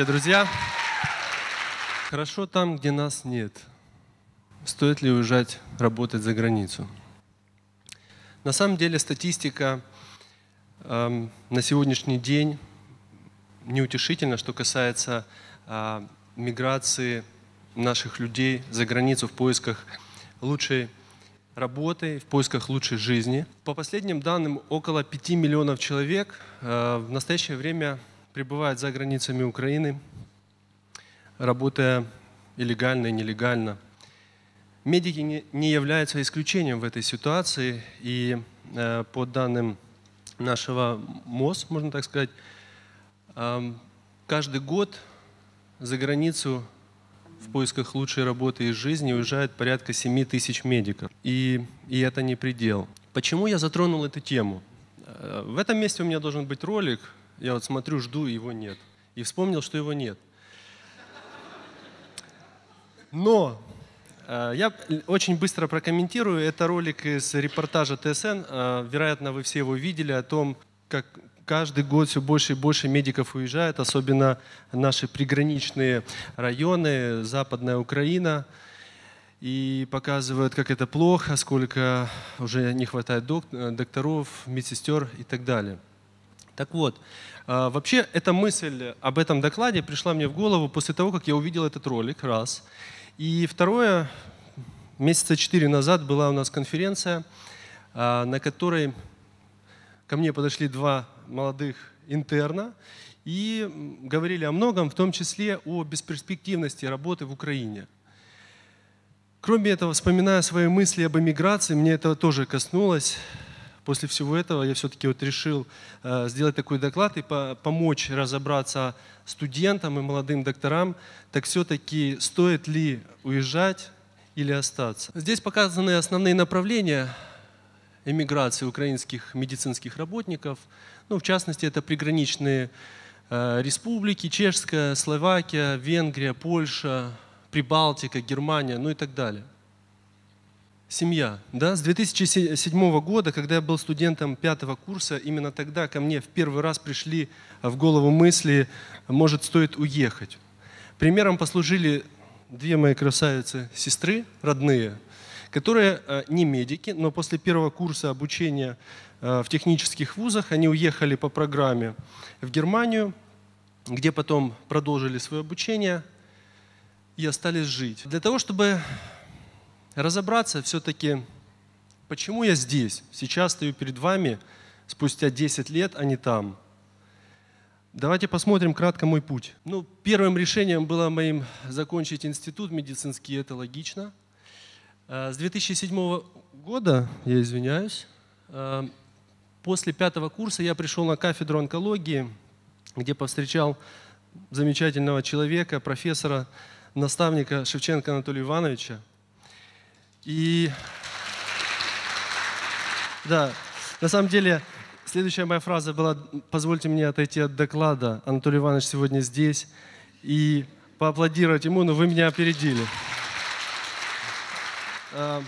Здравствуйте, друзья. Хорошо там, где нас нет. Стоит ли уезжать работать за границу? На самом деле статистика э, на сегодняшний день неутешительна, что касается э, миграции наших людей за границу в поисках лучшей работы, в поисках лучшей жизни. По последним данным, около 5 миллионов человек э, в настоящее время пребывают за границами Украины, работая и легально, и нелегально. Медики не являются исключением в этой ситуации, и э, по данным нашего МОЗ, можно так сказать, эм, каждый год за границу в поисках лучшей работы и жизни уезжает порядка 7 тысяч медиков. И, и это не предел. Почему я затронул эту тему? Э, в этом месте у меня должен быть ролик, я вот смотрю, жду, его нет. И вспомнил, что его нет. Но э, я очень быстро прокомментирую. Это ролик из репортажа ТСН. Э, вероятно, вы все его видели о том, как каждый год все больше и больше медиков уезжает, особенно наши приграничные районы, Западная Украина. И показывают, как это плохо, сколько уже не хватает э, докторов, медсестер и так далее. Так вот, а, вообще эта мысль об этом докладе пришла мне в голову после того, как я увидел этот ролик, раз. И второе, месяца четыре назад была у нас конференция, а, на которой ко мне подошли два молодых интерна и говорили о многом, в том числе о бесперспективности работы в Украине. Кроме этого, вспоминая свои мысли об эмиграции, мне этого тоже коснулось после всего этого я все-таки вот решил э, сделать такой доклад и помочь разобраться студентам и молодым докторам, так все-таки стоит ли уезжать или остаться. Здесь показаны основные направления эмиграции украинских медицинских работников. Ну, в частности, это приграничные э, республики, Чешская, Словакия, Венгрия, Польша, Прибалтика, Германия, ну и так далее. Семья. Да? С 2007 года, когда я был студентом пятого курса, именно тогда ко мне в первый раз пришли а, в голову мысли, а, может, стоит уехать. Примером послужили две мои красавицы, сестры родные, которые а, не медики, но после первого курса обучения в технических вузах они уехали по программе в Германию, где потом продолжили свое обучение и остались жить. Для того, чтобы разобраться все-таки, почему я здесь, сейчас стою перед вами, спустя 10 лет, а не там. Давайте посмотрим кратко мой путь. Ну, первым решением было моим закончить институт медицинский, это логично. Э, с 2007 года, я извиняюсь, э, после пятого курса я пришел на кафедру онкологии, где повстречал замечательного человека, профессора, наставника Шевченко Анатолия Ивановича. И да, на самом деле, следующая моя фраза была «Позвольте мне отойти от доклада. Анатолий Иванович сегодня здесь». И поаплодировать ему, но вы меня опередили. А,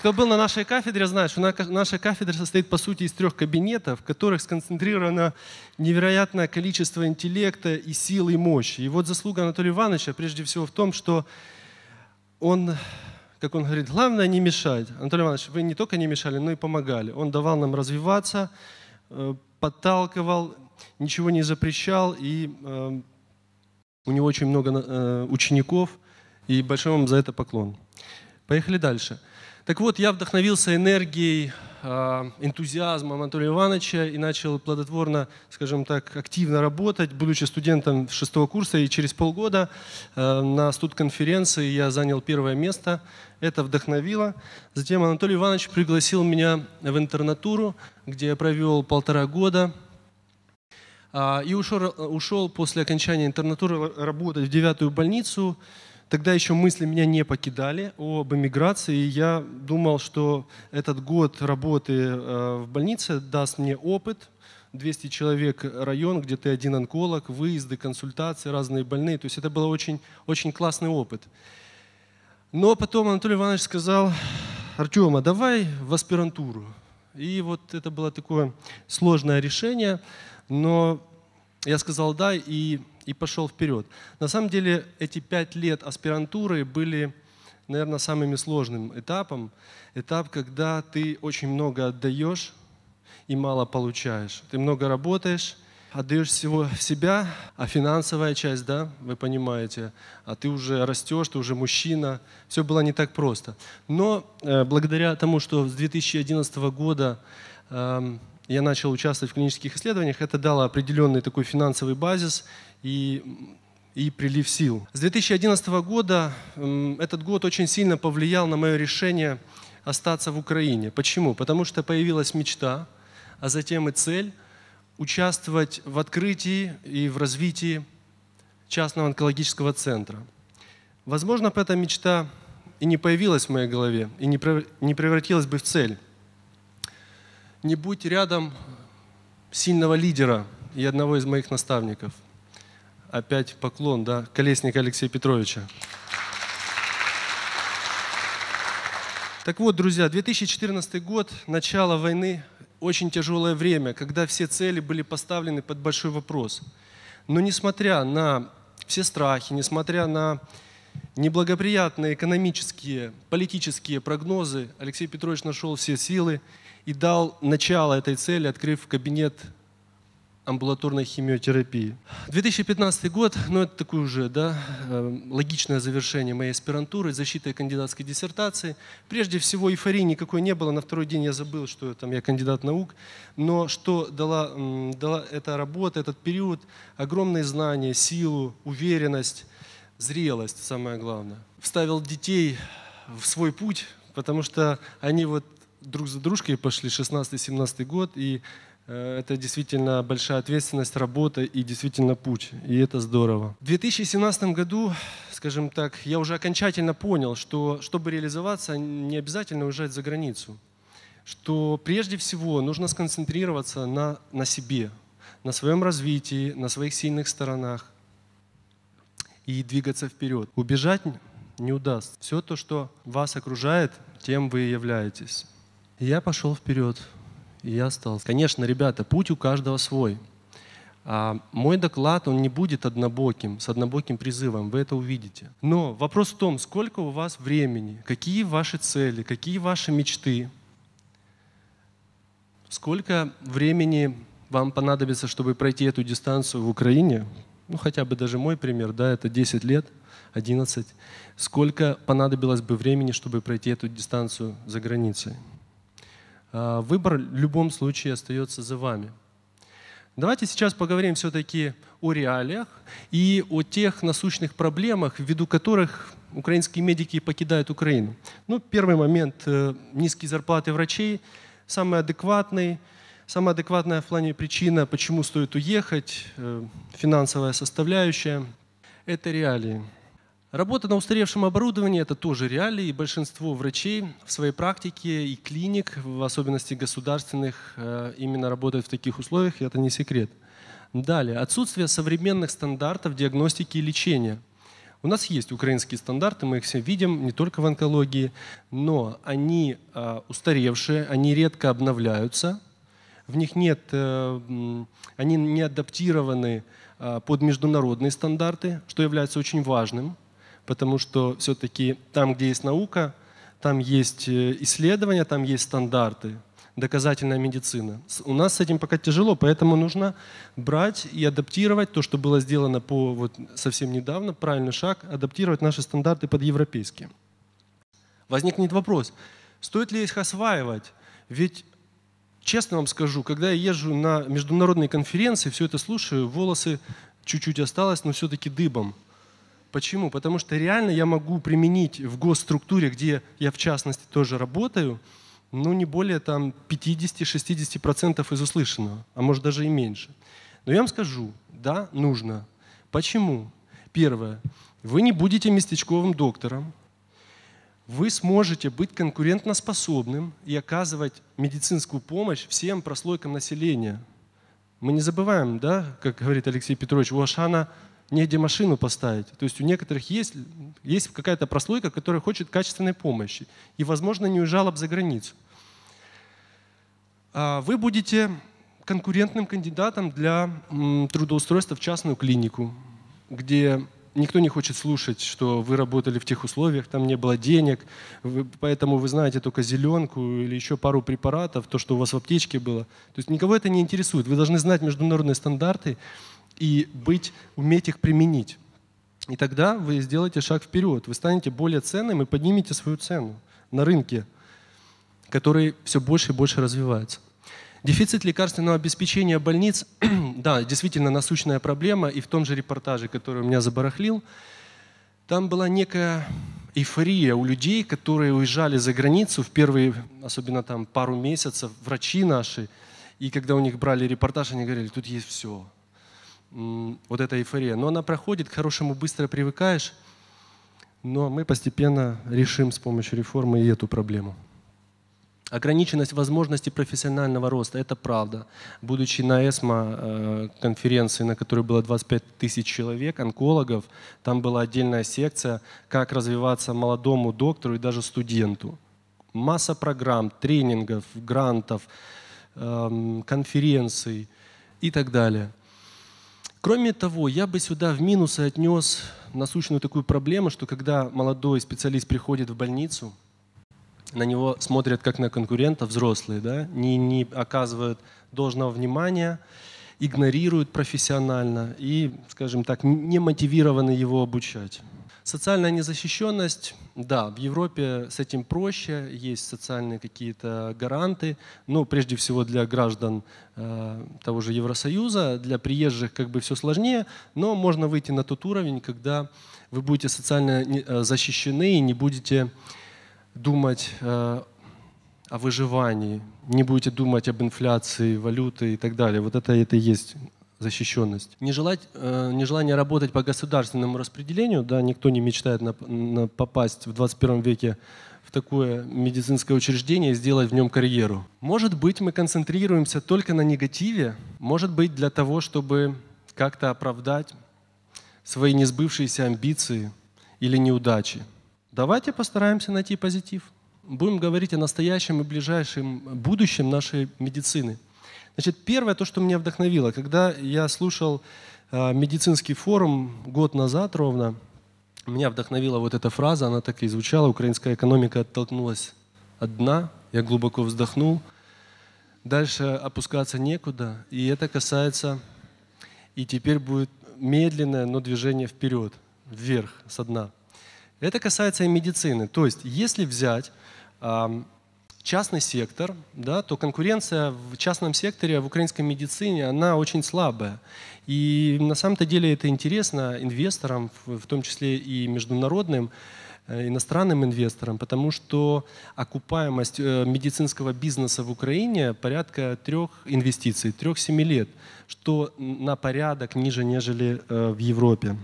кто был на нашей кафедре, знает, что наша кафедра состоит, по сути, из трех кабинетов, в которых сконцентрировано невероятное количество интеллекта и сил и мощи. И вот заслуга Анатолия Ивановича, прежде всего, в том, что он как он говорит, главное не мешать. Анатолий Иванович, вы не только не мешали, но и помогали. Он давал нам развиваться, э, подталкивал, ничего не запрещал, и э, у него очень много э, учеников, и большой вам за это поклон. Поехали дальше. Так вот, я вдохновился энергией Э, энтузиазм Анатолия Ивановича и начал плодотворно, скажем так, активно работать, будучи студентом шестого курса. И через полгода э, на студконференции я занял первое место. Это вдохновило. Затем Анатолий Иванович пригласил меня в интернатуру, где я провел полтора года. А, и ушел, э, ушел после окончания интернатуры работать в девятую больницу. Тогда еще мысли меня не покидали об эмиграции. И я думал, что этот год работы э, в больнице даст мне опыт, 200 человек район, где ты один онколог, выезды, консультации, разные больные. То есть это был очень, очень классный опыт. Но потом Анатолий Иванович сказал, Артем, а давай в аспирантуру. И вот это было такое сложное решение, но я сказал да, и и пошел вперед. На самом деле эти пять лет аспирантуры были, наверное, самым сложным этапом. Этап, когда ты очень много отдаешь и мало получаешь. Ты много работаешь, отдаешь всего себя, а финансовая часть, да, вы понимаете, а ты уже растешь, ты уже мужчина, все было не так просто. Но э, благодаря тому, что с 2011 года э, я начал участвовать в клинических исследованиях, это дало определенный такой финансовый базис, и, и прилив сил. С 2011 года эм, этот год очень сильно повлиял на мое решение остаться в Украине. Почему? Потому что появилась мечта, а затем и цель участвовать в открытии и в развитии частного онкологического центра. Возможно, эта мечта и не появилась в моей голове, и не превратилась бы в цель. Не будь рядом сильного лидера и одного из моих наставников – опять поклон, да, Колесник Алексея Петровича. Так вот, друзья, 2014 год, начало войны, очень тяжелое время, когда все цели были поставлены под большой вопрос. Но несмотря на все страхи, несмотря на неблагоприятные экономические, политические прогнозы, Алексей Петрович нашел все силы и дал начало этой цели, открыв кабинет амбулаторной химиотерапии. 2015 год, ну это такое уже да, эм, логичное завершение моей аспирантуры, защиты кандидатской диссертации. Прежде всего эйфории никакой не было, на второй день я забыл, что там, я кандидат наук. Но что дала, дала эта работа, этот период, огромные знания, силу, уверенность, зрелость, самое главное. Вставил детей в свой путь, потому что они вот друг за дружкой пошли, 16-17 год, и Э, это действительно большая ответственность, работа и действительно путь. И это здорово. В 2017 году, скажем так, я уже окончательно понял, что чтобы реализоваться, не обязательно уезжать за границу. Что прежде всего нужно сконцентрироваться на, на себе, на своем развитии, на своих сильных сторонах и двигаться вперед. Убежать не удастся. Все то, что вас окружает, тем вы и являетесь. я пошел вперед и я остался. Конечно, ребята, путь у каждого свой. А мой доклад, он не будет однобоким, с однобоким призывом, вы это увидите. Но вопрос в том, сколько у вас времени, какие ваши цели, какие ваши мечты, сколько времени вам понадобится, чтобы пройти эту дистанцию в Украине, ну хотя бы даже мой пример, да, это 10 лет, 11, сколько понадобилось бы времени, чтобы пройти эту дистанцию за границей. А, выбор в любом случае остается за вами. Давайте сейчас поговорим все-таки о реалиях и о тех насущных проблемах, ввиду которых украинские медики покидают Украину. Ну, первый момент э, – низкие зарплаты врачей, самый адекватный, самая адекватная в плане причина, почему стоит уехать, э, финансовая составляющая – это реалии. Работа на устаревшем оборудовании – это тоже реалии, и большинство врачей в своей практике и клиник, в особенности государственных, э, именно работают в таких условиях, и это не секрет. Далее, отсутствие современных стандартов диагностики и лечения. У нас есть украинские стандарты, мы их все видим, не только в онкологии, но они э, устаревшие, они редко обновляются, в них нет, э, они не адаптированы под международные стандарты, что является очень важным – потому что все-таки там, где есть наука, там есть э, исследования, там есть стандарты, доказательная медицина. У нас с этим пока тяжело, поэтому нужно брать и адаптировать то, что было сделано по вот совсем недавно, правильный шаг, адаптировать наши стандарты под европейские. Возникнет вопрос, стоит ли их осваивать? Ведь Честно вам скажу, когда я езжу на международные конференции, все это слушаю, волосы чуть-чуть осталось, но все-таки дыбом. Почему? Потому что реально я могу применить в госструктуре, где я в частности тоже работаю, ну не более там 50-60% из услышанного, а может даже и меньше. Но я вам скажу, да, нужно. Почему? Первое. Вы не будете местечковым доктором. Вы сможете быть конкурентноспособным и оказывать медицинскую помощь всем прослойкам населения. Мы не забываем, да, как говорит Алексей Петрович, у Ашана – негде машину поставить. То есть у некоторых есть, есть какая-то прослойка, которая хочет качественной помощи и, возможно, не жалоб за границу. А, вы будете конкурентным кандидатом для трудоустройства в частную клинику, где никто не хочет слушать, что вы работали в тех условиях, там не было денег, вы, поэтому вы знаете только зеленку или еще пару препаратов, то, что у вас в аптечке было. То есть никого это не интересует. Вы должны знать международные стандарты и быть, уметь их применить. И тогда вы сделаете шаг вперед, вы станете более ценным и поднимете свою цену на рынке, который все больше и больше развивается. Дефицит лекарственного обеспечения больниц, да, действительно насущная проблема, и в том же репортаже, который у меня забарахлил, там была некая эйфория у людей, которые уезжали за границу в первые, особенно там пару месяцев, врачи наши, и когда у них брали репортаж, они говорили, тут есть все, вот эта эйфория. Но она проходит, к хорошему быстро привыкаешь, но мы постепенно решим с помощью реформы и эту проблему. Ограниченность возможностей профессионального роста – это правда. Будучи на ЭСМО э, конференции, на которой было 25 тысяч человек, онкологов, там была отдельная секция «Как развиваться молодому доктору и даже студенту». Масса программ, тренингов, грантов, эм, конференций и так далее – Кроме того, я бы сюда в минусы отнес насущную такую проблему, что когда молодой специалист приходит в больницу, на него смотрят как на конкурента взрослые, да, не, не оказывают должного внимания, игнорируют профессионально и, скажем так, не мотивированы его обучать. Социальная незащищенность, да, в Европе с этим проще, есть социальные какие-то гаранты, но прежде всего для граждан э, того же Евросоюза, для приезжих как бы все сложнее, но можно выйти на тот уровень, когда вы будете социально э, защищены и не будете думать э, о выживании, не будете думать об инфляции, валюты и так далее. Вот это, это и есть защищенность. Нежелать, э, нежелание работать по государственному распределению, да, никто не мечтает на, на попасть в 21 веке в такое медицинское учреждение и сделать в нем карьеру. Может быть, мы концентрируемся только на негативе, может быть, для того, чтобы как-то оправдать свои несбывшиеся амбиции или неудачи. Давайте постараемся найти позитив. Будем говорить о настоящем и ближайшем будущем нашей медицины – Значит, первое, то, что меня вдохновило, когда я слушал э, медицинский форум год назад ровно, меня вдохновила вот эта фраза, она так и звучала, украинская экономика оттолкнулась от дна, я глубоко вздохнул, дальше опускаться некуда, и это касается, и теперь будет медленное, но движение вперед, вверх, со дна. Это касается и медицины. То есть, если взять частный сектор, да, то конкуренция в частном секторе в украинской медицине, она очень слабая. И на самом-то деле это интересно инвесторам, в том числе и международным, э, иностранным инвесторам, потому что окупаемость э, медицинского бизнеса в Украине порядка трех инвестиций, трех-семи лет, что на порядок ниже, нежели э, в Европе.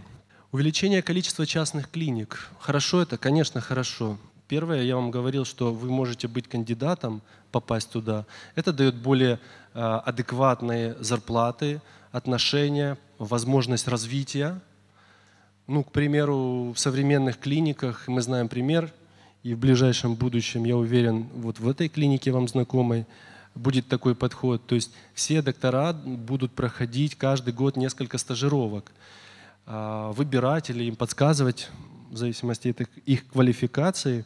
Увеличение количества частных клиник. Хорошо это? Конечно, хорошо. Первое, я вам говорил, что вы можете быть кандидатом, попасть туда. Это дает более э, адекватные зарплаты, отношения, возможность развития. Ну, к примеру, в современных клиниках, мы знаем пример, и в ближайшем будущем, я уверен, вот в этой клинике вам знакомой, будет такой подход. То есть все доктора будут проходить каждый год несколько стажировок, а, выбирать или им подсказывать в зависимости от их, их квалификации.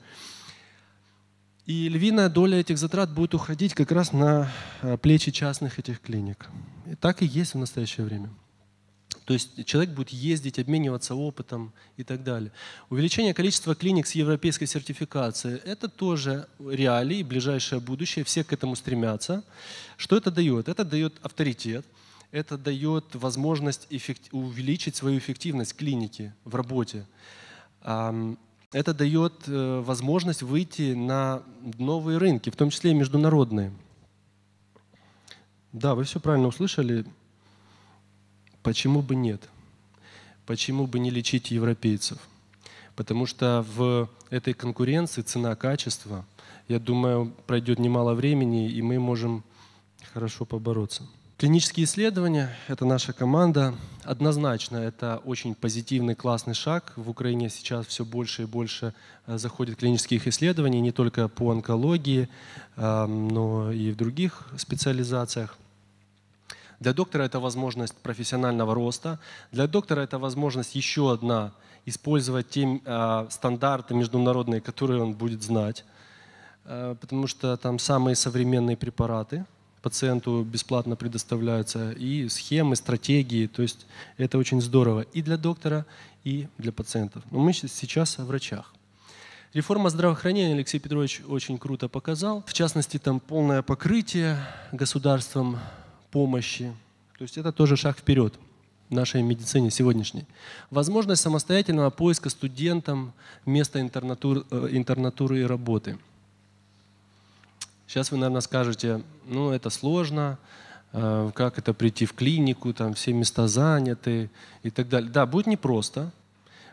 И львиная доля этих затрат будет уходить как раз на э, плечи частных этих клиник. И так и есть в настоящее время. То есть человек будет ездить, обмениваться опытом и так далее. Увеличение количества клиник с европейской сертификацией – это тоже реалии, ближайшее будущее, все к этому стремятся. Что это дает? Это дает авторитет, это дает возможность эффект... увеличить свою эффективность клиники в работе это дает э, возможность выйти на новые рынки, в том числе и международные. Да, вы все правильно услышали. Почему бы нет? Почему бы не лечить европейцев? Потому что в этой конкуренции цена-качество, я думаю, пройдет немало времени, и мы можем хорошо побороться. Клинические исследования – это наша команда. Однозначно, это очень позитивный, классный шаг. В Украине сейчас все больше и больше э, заходит клинических исследований не только по онкологии, эм, но и в других специализациях. Для доктора это возможность профессионального роста. Для доктора это возможность еще одна – использовать те э, стандарты международные, которые он будет знать. Э, потому что там самые современные препараты – пациенту бесплатно предоставляются, и схемы, стратегии. То есть это очень здорово и для доктора, и для пациентов. Но мы сейчас о врачах. Реформа здравоохранения Алексей Петрович очень круто показал. В частности, там полное покрытие государством помощи. То есть это тоже шаг вперед в нашей медицине сегодняшней. Возможность самостоятельного поиска студентам места интернатур, э, интернатуры и работы – Сейчас вы, наверное, скажете, ну, это сложно, э, как это прийти в клинику, там все места заняты и так далее. Да, будет непросто.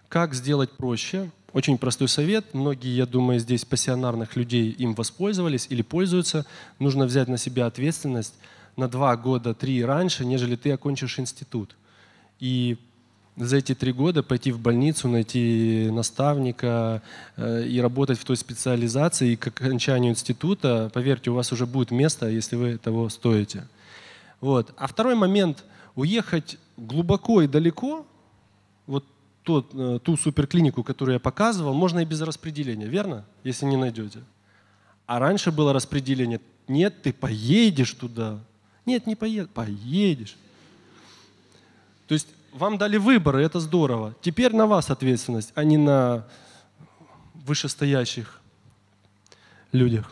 Как сделать проще? Очень простой совет. Многие, я думаю, здесь пассионарных людей им воспользовались или пользуются. Нужно взять на себя ответственность на два года, три раньше, нежели ты окончишь институт. И за эти три года пойти в больницу, найти наставника э, и работать в той специализации, и к окончанию института, поверьте, у вас уже будет место, если вы того стоите. Вот. А второй момент – уехать глубоко и далеко, вот тот, э, ту суперклинику, которую я показывал, можно и без распределения, верно? Если не найдете. А раньше было распределение – нет, ты поедешь туда. Нет, не поедешь. Поедешь. То есть вам дали выбор, и это здорово. Теперь на вас ответственность, а не на вышестоящих людях.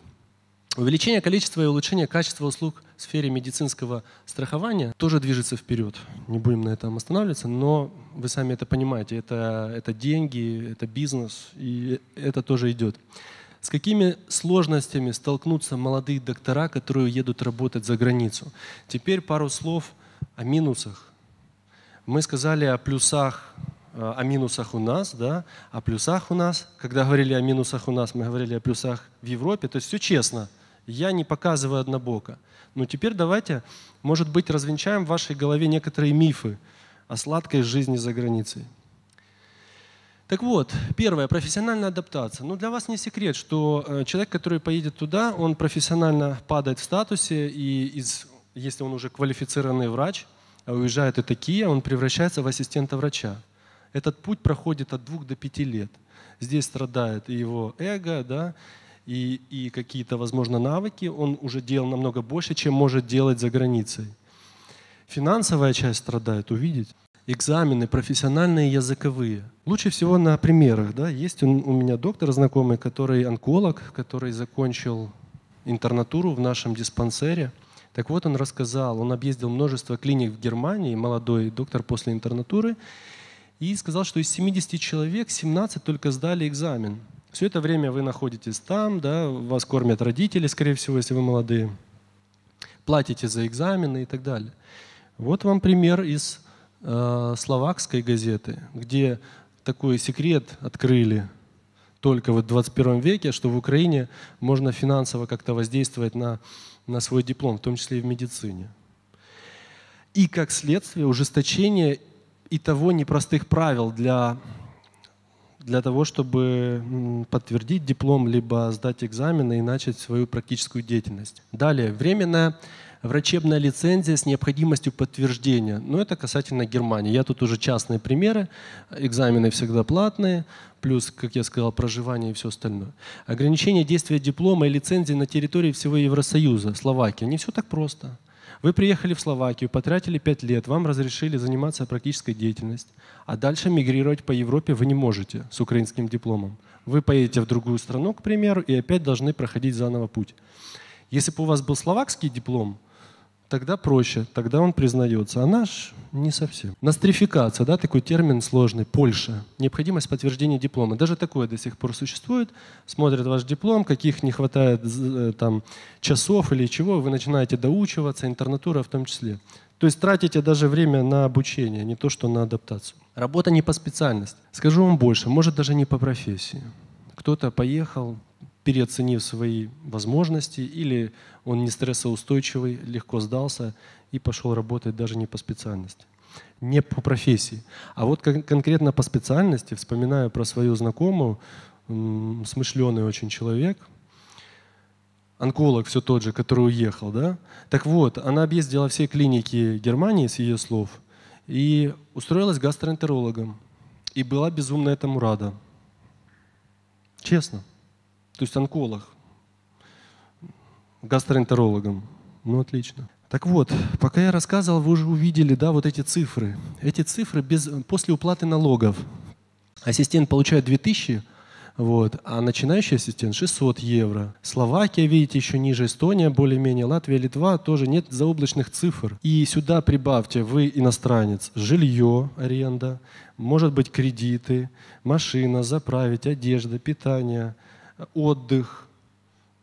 Увеличение количества и улучшение качества услуг в сфере медицинского страхования тоже движется вперед. Не будем на этом останавливаться, но вы сами это понимаете. Это, это деньги, это бизнес, и это тоже идет. С какими сложностями столкнутся молодые доктора, которые едут работать за границу? Теперь пару слов о минусах мы сказали о плюсах, э, о минусах у нас, да, о плюсах у нас. Когда говорили о минусах у нас, мы говорили о плюсах в Европе. То есть все честно. Я не показываю однобоко. Но теперь давайте, может быть, развенчаем в вашей голове некоторые мифы о сладкой жизни за границей. Так вот, первое, профессиональная адаптация. Ну, для вас не секрет, что э, человек, который поедет туда, он профессионально падает в статусе, и из, если он уже квалифицированный врач – а уезжает и такие, он превращается в ассистента врача. Этот путь проходит от двух до пяти лет. Здесь страдает и его эго, да, и, и какие-то, возможно, навыки. Он уже делал намного больше, чем может делать за границей. Финансовая часть страдает, увидеть. Экзамены профессиональные, языковые. Лучше всего на примерах. Да? Есть у меня доктор знакомый, который онколог, который закончил интернатуру в нашем диспансере – так вот, он рассказал, он объездил множество клиник в Германии, молодой доктор после интернатуры, и сказал, что из 70 человек 17 только сдали экзамен. Все это время вы находитесь там, да, вас кормят родители, скорее всего, если вы молодые, платите за экзамены и так далее. Вот вам пример из э, словакской газеты, где такой секрет открыли – только вот в 21 веке, что в Украине можно финансово как-то воздействовать на, на свой диплом, в том числе и в медицине. И как следствие ужесточение и того непростых правил для, для того, чтобы подтвердить диплом, либо сдать экзамены и начать свою практическую деятельность. Далее, временная врачебная лицензия с необходимостью подтверждения. Но это касательно Германии. Я тут уже частные примеры, экзамены всегда платные, плюс, как я сказал, проживание и все остальное. Ограничение действия диплома и лицензии на территории всего Евросоюза, Словакия. Не все так просто. Вы приехали в Словакию, потратили 5 лет, вам разрешили заниматься практической деятельностью, а дальше мигрировать по Европе вы не можете с украинским дипломом. Вы поедете в другую страну, к примеру, и опять должны проходить заново путь. Если бы у вас был словакский диплом, тогда проще, тогда он признается. А наш не совсем. Нострификация, да, такой термин сложный. Польша. Необходимость подтверждения диплома. Даже такое до сих пор существует. Смотрят ваш диплом, каких не хватает э, там, часов или чего, вы начинаете доучиваться, интернатура в том числе. То есть тратите даже время на обучение, не то что на адаптацию. Работа не по специальности. Скажу вам больше, может даже не по профессии. Кто-то поехал переоценив свои возможности, или он не стрессоустойчивый, легко сдался и пошел работать даже не по специальности, не по профессии. А вот конкретно по специальности, вспоминаю про свою знакомую, смышленый очень человек, онколог все тот же, который уехал, да? Так вот, она объездила все клиники Германии, с ее слов, и устроилась гастроэнтерологом. И была безумно этому рада. Честно то есть онколог, гастроэнтерологом. Ну, отлично. Так вот, пока я рассказывал, вы уже увидели, да, вот эти цифры. Эти цифры без, после уплаты налогов. Ассистент получает 2000, вот, а начинающий ассистент 600 евро. Словакия, видите, еще ниже, Эстония более-менее, Латвия, Литва тоже нет заоблачных цифр. И сюда прибавьте, вы иностранец, жилье, аренда, может быть кредиты, машина, заправить, одежда, питание – отдых,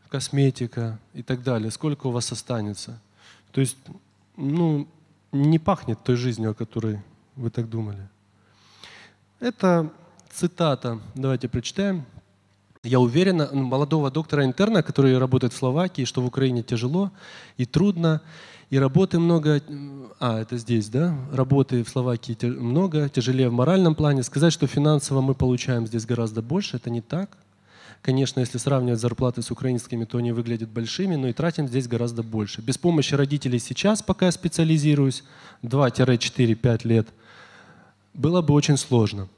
косметика и так далее, сколько у вас останется. То есть, ну, не пахнет той жизнью, о которой вы так думали. Это цитата, давайте прочитаем. Я уверена, молодого доктора-интерна, который работает в Словакии, что в Украине тяжело и трудно, и работы много, а, это здесь, да, работы в Словакии много, тяжелее в моральном плане. Сказать, что финансово мы получаем здесь гораздо больше, это не так – Конечно, если сравнивать зарплаты с украинскими, то они выглядят большими, но и тратим здесь гораздо больше. Без помощи родителей сейчас, пока я специализируюсь, 2-4-5 лет, было бы очень сложно.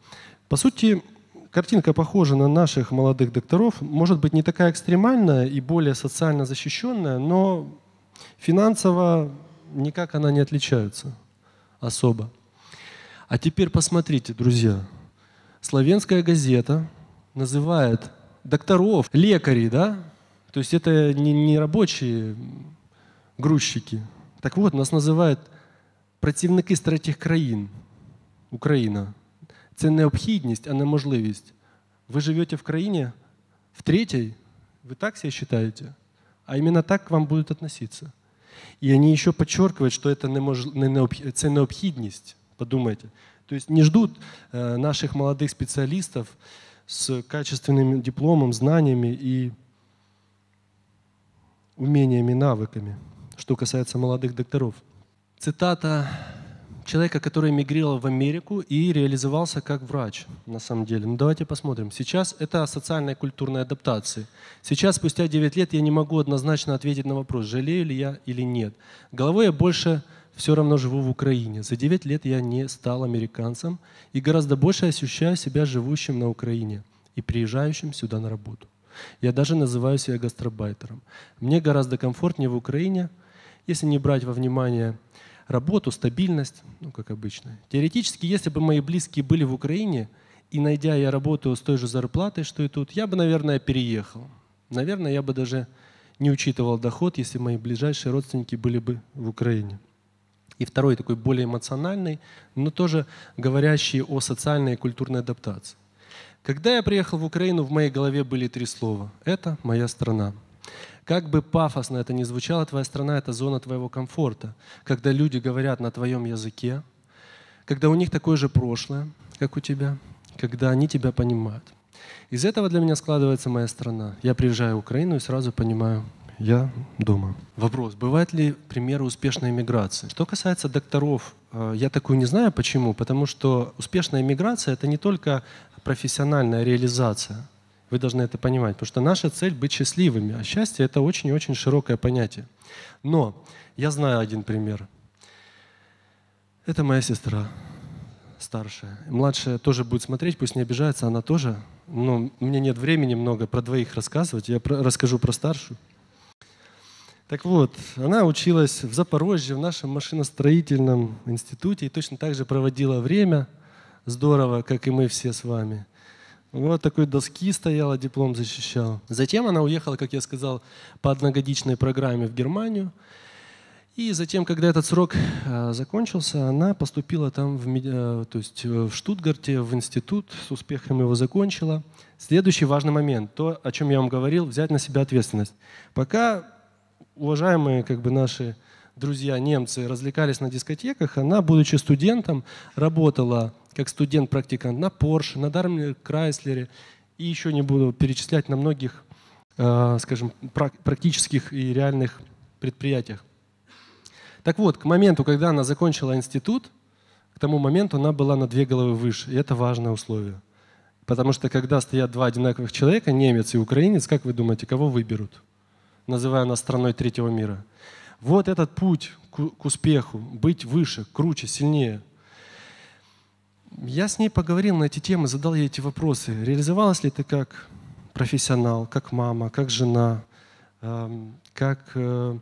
По сути, картинка похожа на наших молодых докторов, может быть, не такая экстремальная и более социально защищенная, но финансово никак она не отличается особо. А теперь посмотрите, друзья. Словенская газета называет докторов, лекарей, да? То есть это не, не рабочие грузчики. Так вот, нас называют противники з третіх країн Україна. Це необхідність, а не возможность. Вы живете в країні в третьей? Вы так себя считаете? А именно так к вам будут относиться. И они еще подчеркивают, что это не мож... не необ... це необхідність, подумайте. То есть не ждут наших молодых специалистов, с качественным дипломом, знаниями и умениями, навыками, что касается молодых докторов. Цитата человека, который эмигрировал в Америку и реализовался как врач, на самом деле. Ну, давайте посмотрим. Сейчас это социальная и культурная адаптация. Сейчас, спустя 9 лет, я не могу однозначно ответить на вопрос, жалею ли я или нет. Головой я больше все равно живу в Украине. За 9 лет я не стал американцем и гораздо больше ощущаю себя живущим на Украине и приезжающим сюда на работу. Я даже называю себя гастробайтером. Мне гораздо комфортнее в Украине, если не брать во внимание работу, стабильность, ну, как обычно. Теоретически, если бы мои близкие были в Украине, и найдя я работу с той же зарплатой, что и тут, я бы, наверное, переехал. Наверное, я бы даже не учитывал доход, если мои ближайшие родственники были бы в Украине. И второй такой более эмоциональный, но тоже говорящий о социальной и культурной адаптации. Когда я приехал в Украину, в моей голове были три слова. Это моя страна. Как бы пафосно это ни звучало, твоя страна — это зона твоего комфорта. Когда люди говорят на твоем языке, когда у них такое же прошлое, как у тебя, когда они тебя понимают. Из этого для меня складывается моя страна. Я приезжаю в Украину и сразу понимаю, я дома. Вопрос, бывают ли примеры успешной миграции? Что касается докторов, э, я такую не знаю почему, потому что успешная миграция – это не только профессиональная реализация. Вы должны это понимать, потому что наша цель – быть счастливыми, а счастье – это очень и очень широкое понятие. Но я знаю один пример. Это моя сестра старшая. Младшая тоже будет смотреть, пусть не обижается, она тоже. Но мне нет времени много про двоих рассказывать. Я про, расскажу про старшую. Так вот, она училась в Запорожье, в нашем машиностроительном институте, и точно так же проводила время здорово, как и мы все с вами. Вот такой доски стояла, диплом защищала. Затем она уехала, как я сказал, по одногодичной программе в Германию. И затем, когда этот срок а, закончился, она поступила там в, а, то есть э, в Штутгарте, в институт, с успехом его закончила. Следующий важный момент, то, о чем я вам говорил, взять на себя ответственность. Пока уважаемые как бы наши друзья немцы развлекались на дискотеках, она, будучи студентом, работала как студент-практикант на Porsche, на дармле Chrysler и еще не буду перечислять на многих, э, скажем, практических и реальных предприятиях. Так вот, к моменту, когда она закончила институт, к тому моменту она была на две головы выше, и это важное условие. Потому что когда стоят два одинаковых человека, немец и украинец, как вы думаете, кого выберут? называя нас страной третьего мира. Вот этот путь к успеху, быть выше, круче, сильнее. Я с ней поговорил на эти темы, задал ей эти вопросы. Реализовалась ли ты как профессионал, как мама, как жена, эм, как э,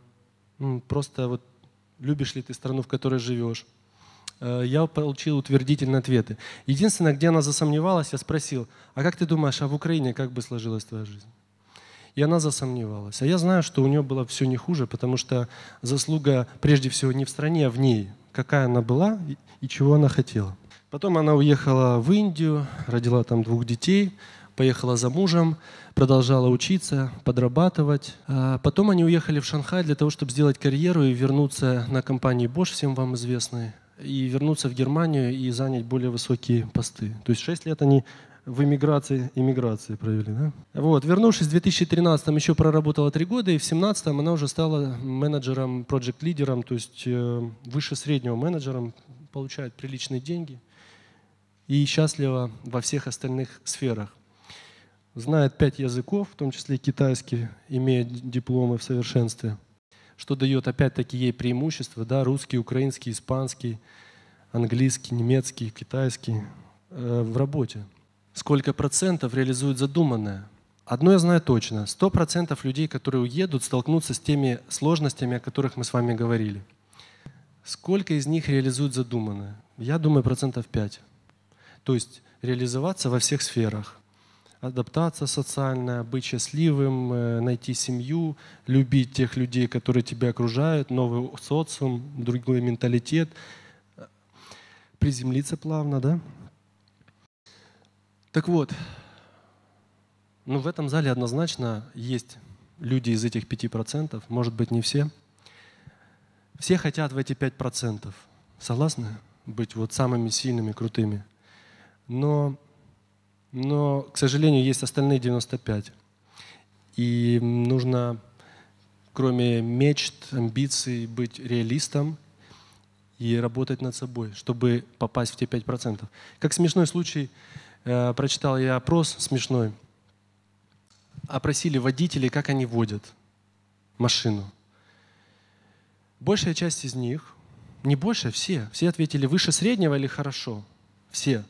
просто вот любишь ли ты страну, в которой живешь. Э, я получил утвердительные ответы. Единственное, где она засомневалась, я спросил, а как ты думаешь, а в Украине как бы сложилась твоя жизнь? И она засомневалась. А я знаю, что у нее было все не хуже, потому что заслуга прежде всего не в стране, а в ней. Какая она была и чего она хотела. Потом она уехала в Индию, родила там двух детей, поехала за мужем, продолжала учиться, подрабатывать. А потом они уехали в Шанхай для того, чтобы сделать карьеру и вернуться на компании Bosch, всем вам известной, и вернуться в Германию и занять более высокие посты. То есть шесть лет они в эмиграции, эмиграции провели. Да? Вот. Вернувшись в 2013 еще проработала три года, и в 2017 она уже стала менеджером, проект-лидером, то есть э, выше среднего менеджером, получает приличные деньги и счастлива во всех остальных сферах. Знает пять языков, в том числе китайский, имеет дипломы в совершенстве, что дает опять-таки ей преимущество, да, русский, украинский, испанский, английский, немецкий, китайский э, в работе сколько процентов реализуют задуманное. Одно я знаю точно. 100% людей, которые уедут, столкнутся с теми сложностями, о которых мы с вами говорили. Сколько из них реализуют задуманное? Я думаю, процентов 5. То есть реализоваться во всех сферах. Адаптация социальная, быть счастливым, э, найти семью, любить тех людей, которые тебя окружают, новый социум, другой менталитет, приземлиться плавно, да? Так вот, ну в этом зале однозначно есть люди из этих 5%, может быть, не все. Все хотят в эти 5%, согласны, быть вот самыми сильными, крутыми. Но, но, к сожалению, есть остальные 95. И нужно, кроме мечт, амбиций, быть реалистом и работать над собой, чтобы попасть в те 5%. Как смешной случай, Э, прочитал я опрос смешной. Опросили водителей, как они водят машину. Большая часть из них, не больше, все, все ответили выше среднего или хорошо. Все.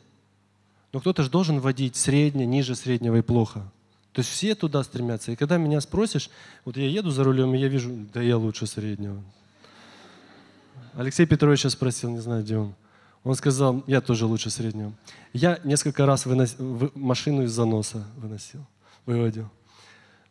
Но кто-то же должен водить средне, ниже среднего и плохо. То есть все туда стремятся. И когда меня спросишь, вот я еду за рулем, и я вижу, да я лучше среднего. Алексей Петрович спросил, не знаю, где он. Он сказал, я тоже лучше среднего. Я несколько раз вынос, вы, машину из заноса выносил, выводил.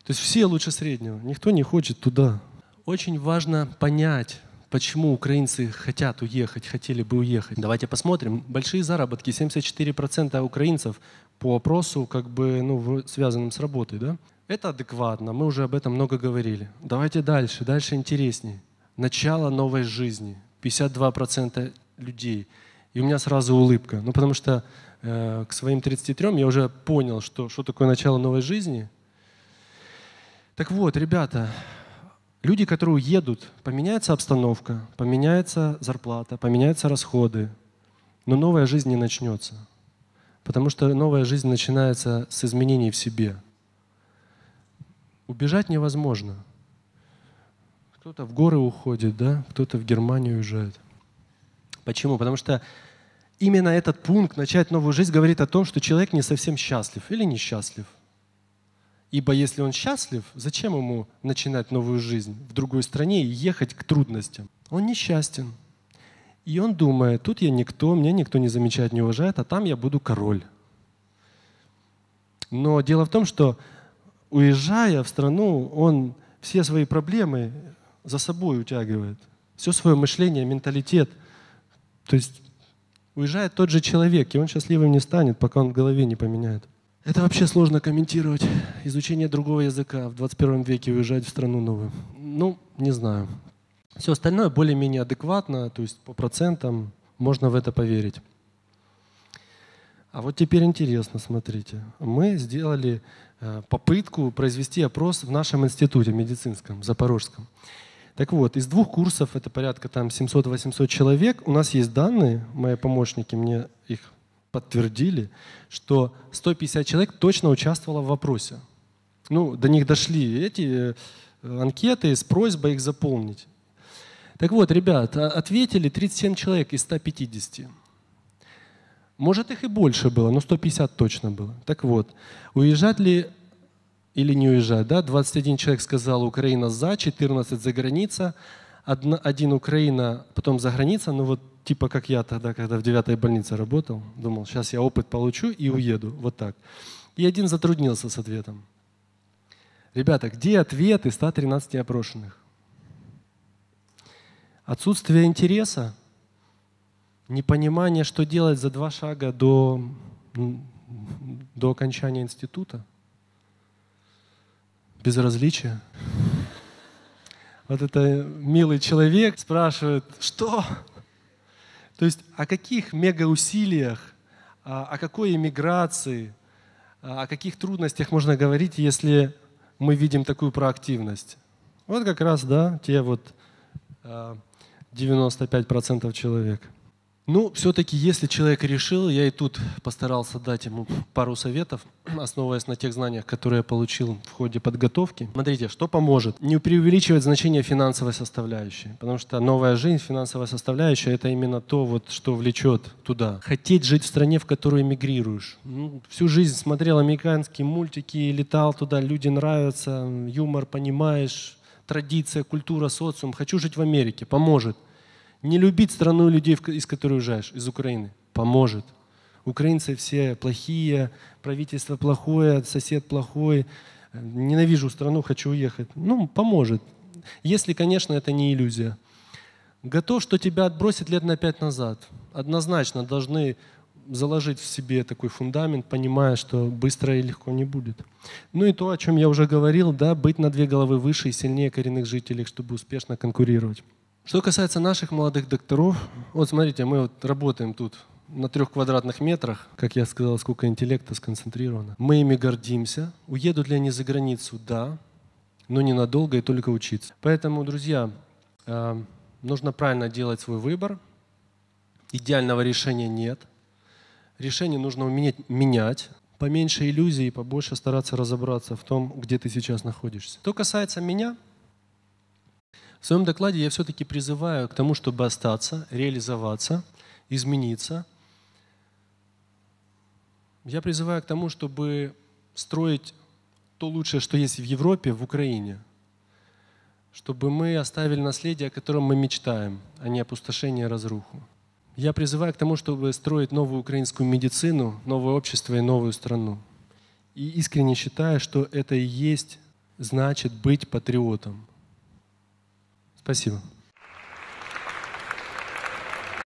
То есть все лучше среднего. Никто не хочет туда. Очень важно понять, почему украинцы хотят уехать, хотели бы уехать. Давайте посмотрим. Большие заработки. 74% украинцев по опросу, как бы, ну, связанным с работой, да? Это адекватно, мы уже об этом много говорили. Давайте дальше, дальше интереснее. Начало новой жизни. 52% людей и у меня сразу улыбка. Ну, потому что э, к своим 33 я уже понял, что, что такое начало новой жизни. Так вот, ребята, люди, которые уедут, поменяется обстановка, поменяется зарплата, поменяются расходы, но новая жизнь не начнется. Потому что новая жизнь начинается с изменений в себе. Убежать невозможно. Кто-то в горы уходит, да? кто-то в Германию уезжает. Почему? Потому что именно этот пункт «начать новую жизнь» говорит о том, что человек не совсем счастлив или несчастлив. Ибо если он счастлив, зачем ему начинать новую жизнь в другой стране и ехать к трудностям? Он несчастен. И он думает, тут я никто, меня никто не замечает, не уважает, а там я буду король. Но дело в том, что уезжая в страну, он все свои проблемы за собой утягивает. Все свое мышление, менталитет – то есть уезжает тот же человек, и он счастливым не станет, пока он в голове не поменяет. Это вообще сложно комментировать. Изучение другого языка в 21 веке уезжать в страну новую. Ну, не знаю. Все остальное более-менее адекватно, то есть по процентам можно в это поверить. А вот теперь интересно, смотрите. Мы сделали э, попытку произвести опрос в нашем институте медицинском, запорожском. Так вот, из двух курсов, это порядка там 700-800 человек, у нас есть данные, мои помощники мне их подтвердили, что 150 человек точно участвовало в вопросе. Ну, до них дошли эти э, анкеты с просьбой их заполнить. Так вот, ребят, а, ответили 37 человек из 150. Может, их и больше было, но 150 точно было. Так вот, уезжать ли или не уезжать. Да? 21 человек сказал Украина за, 14 за граница, Одна, один Украина, потом за граница, ну вот типа как я тогда, когда в девятой больнице работал, думал, сейчас я опыт получу и уеду, вот так. И один затруднился с ответом. Ребята, где ответы 113 опрошенных? Отсутствие интереса, непонимание, что делать за два шага до, до окончания института – безразличие. Вот это милый человек спрашивает, что? То есть о каких мегаусилиях, а, о какой иммиграции, а, о каких трудностях можно говорить, если мы видим такую проактивность? Вот как раз, да, те вот 95% а, человек. Ну, все-таки, если человек решил, я и тут постарался дать ему пару советов, основываясь на тех знаниях, которые я получил в ходе подготовки. Смотрите, что поможет? Не преувеличивать значение финансовой составляющей, потому что новая жизнь, финансовая составляющая — это именно то, вот, что влечет туда. Хотеть жить в стране, в которую эмигрируешь. Ну, всю жизнь смотрел американские мультики, летал туда, люди нравятся, юмор понимаешь, традиция, культура, социум. Хочу жить в Америке, поможет — не любить страну людей, из которой уезжаешь, из Украины, поможет. Украинцы все плохие, правительство плохое, сосед плохой. Ненавижу страну, хочу уехать. Ну, поможет. Если, конечно, это не иллюзия. Готов, что тебя отбросят лет на пять назад. Однозначно должны заложить в себе такой фундамент, понимая, что быстро и легко не будет. Ну и то, о чем я уже говорил, да, быть на две головы выше и сильнее коренных жителей, чтобы успешно конкурировать. Что касается наших молодых докторов, вот смотрите, мы вот работаем тут на трех квадратных метрах, как я сказал, сколько интеллекта сконцентрировано. Мы ими гордимся. Уедут ли они за границу? Да, но ненадолго и только учиться. Поэтому, друзья, э, нужно правильно делать свой выбор. Идеального решения нет. Решение нужно уметь менять. Поменьше иллюзий и побольше стараться разобраться в том, где ты сейчас находишься. Что касается меня, в своем докладе я все-таки призываю к тому, чтобы остаться, реализоваться, измениться. Я призываю к тому, чтобы строить то лучшее, что есть в Европе, в Украине, чтобы мы оставили наследие, о котором мы мечтаем, а не опустошение и разруху. Я призываю к тому, чтобы строить новую украинскую медицину, новое общество и новую страну. И искренне считаю, что это и есть значит быть патриотом. Спасибо.